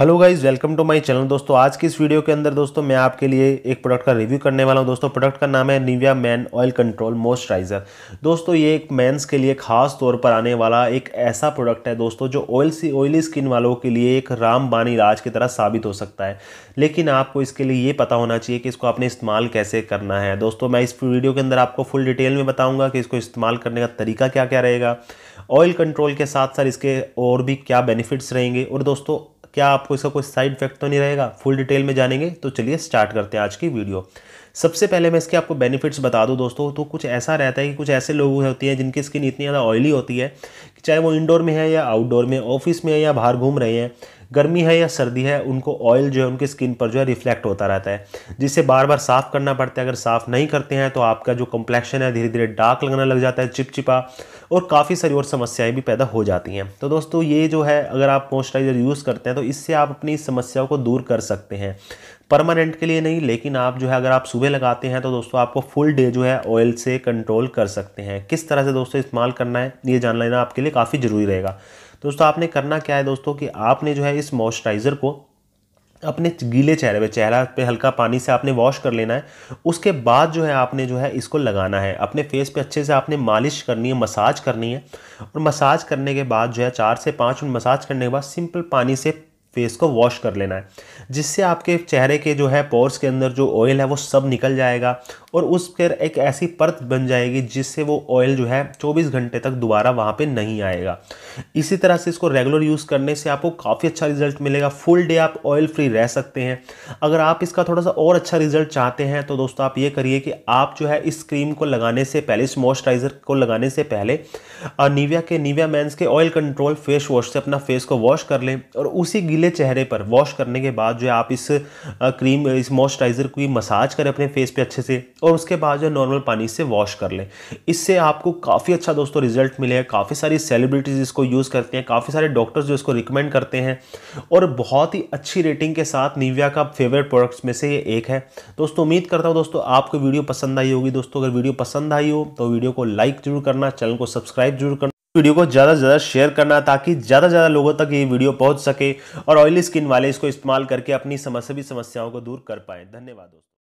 hello guys welcome to my channel दोस्तों आज की इस वीडियो के अंदर दोस्तों मैं आपके लिए एक प्रोडक्ट का रिव्यू करने वाला हूं दोस्तों प्रोडक्ट का नाम है Nivea men oil control moisturizer दोस्तों ये एक मेंस के लिए खास तौर पर आने वाला एक ऐसा प्रोडक्ट है दोस्तों जो ऑयल सी ऑयली स्किन वालों के लिए एक रामबान इलाज की तरह साबित हो सकता है लेकिन आपको इसके लिए ये पता होना चाहिए कि इसको आपने इस्तेमाल कैसे करना है दोस्तों मैं इस वीडियो के अंदर आपको फुल डिटेल में बताऊँगा कि इसको इस्तेमाल करने का तरीका क्या क्या रहेगा ऑयल कंट्रोल के साथ साथ इसके और भी क्या बेनिफिट्स रहेंगे और दोस्तों क्या आपको इसका कोई साइड इफेक्ट तो नहीं रहेगा फुल डिटेल में जानेंगे तो चलिए स्टार्ट करते हैं आज की वीडियो सबसे पहले मैं इसके आपको बेनिफिट्स बता दूं दोस्तों तो कुछ ऐसा रहता है कि कुछ ऐसे लोग होते हैं जिनकी स्किन इतनी ज़्यादा ऑयली होती है कि चाहे वो इंडोर में है या आउटडोर में ऑफिस में है या बाहर घूम रहे हैं गर्मी है या सर्दी है उनको ऑयल जो है उनके स्किन पर जो है रिफ्लेक्ट होता रहता है जिससे बार बार साफ़ करना पड़ता है अगर साफ़ नहीं करते हैं तो आपका जो कंप्लेक्शन है धीरे धीरे डार्क लगना लग जाता है चिपचिपा और काफ़ी सारी और समस्याएं भी पैदा हो जाती हैं तो दोस्तों ये जो है अगर आप मॉइस्चराइज़र यूज़ करते हैं तो इससे आप अपनी इस समस्याओं को दूर कर सकते हैं परमानेंट के लिए नहीं लेकिन आप जो है अगर आप सुबह लगाते हैं तो दोस्तों आपको फुल डे जो है ऑयल से कंट्रोल कर सकते हैं किस तरह से दोस्तों इस्तेमाल करना है ये जान लेना आपके लिए काफ़ी ज़रूरी रहेगा दोस्तों आपने करना क्या है दोस्तों कि आपने जो है इस मॉइस्चराइज़र को अपने गीले चेहरे पे चेहरा पे हल्का पानी से आपने वॉश कर लेना है उसके बाद जो है आपने जो है इसको लगाना है अपने फेस पे अच्छे से आपने मालिश करनी है मसाज करनी है और मसाज करने के बाद जो है चार से पाँच मिनट मसाज करने के बाद सिंपल पानी से फेस को वॉश कर लेना है जिससे आपके चेहरे के जो है पोर्स के अंदर जो ऑयल है वो सब निकल जाएगा और उस पर एक ऐसी परत बन जाएगी जिससे वो ऑयल जो है 24 घंटे तक दोबारा वहाँ पे नहीं आएगा इसी तरह से इसको रेगुलर यूज़ करने से आपको काफ़ी अच्छा रिजल्ट मिलेगा फुल डे आप ऑयल फ्री रह सकते हैं अगर आप इसका थोड़ा सा और अच्छा रिजल्ट चाहते हैं तो दोस्तों आप ये करिए कि आप जो है इस क्रीम को लगाने से पहले इस मॉइस्चराइज़र को लगाने से पहले निविया के निविया मैंस के ऑयल कंट्रोल फेस वॉश से अपना फेस को वॉश कर लें और उसी गीले चेहरे पर वॉश करने के बाद जो है आप इस क्रीम इस मॉइस्चराइज़र की मसाज करें अपने फेस पे अच्छे से और उसके बाद जो नॉर्मल पानी से वॉश कर लें इससे आपको काफ़ी अच्छा दोस्तों रिजल्ट मिलेगा काफ़ी सारी सेलिब्रिटीज़ इसको यूज़ करते हैं काफ़ी सारे डॉक्टर्स जो इसको रिकमेंड करते हैं और बहुत ही अच्छी रेटिंग के साथ निविया का फेवरेट प्रोडक्ट्स में से ये एक है दोस्तों उम्मीद करता हूँ दोस्तों आपको वीडियो पसंद आई होगी दोस्तों अगर वीडियो पसंद आई हो तो वीडियो को लाइक जरूर करना चैनल को सब्सक्राइब जरूर करना वीडियो को ज़्यादा से ज़्यादा शेयर करना ताकि ज़्यादा से ज़्यादा लोगों तक ये वीडियो पहुंच सके और ऑयली स्किन वाले इसको इस्तेमाल करके अपनी सभी समस्याओं को दूर कर पाएँ धन्यवाद दोस्तों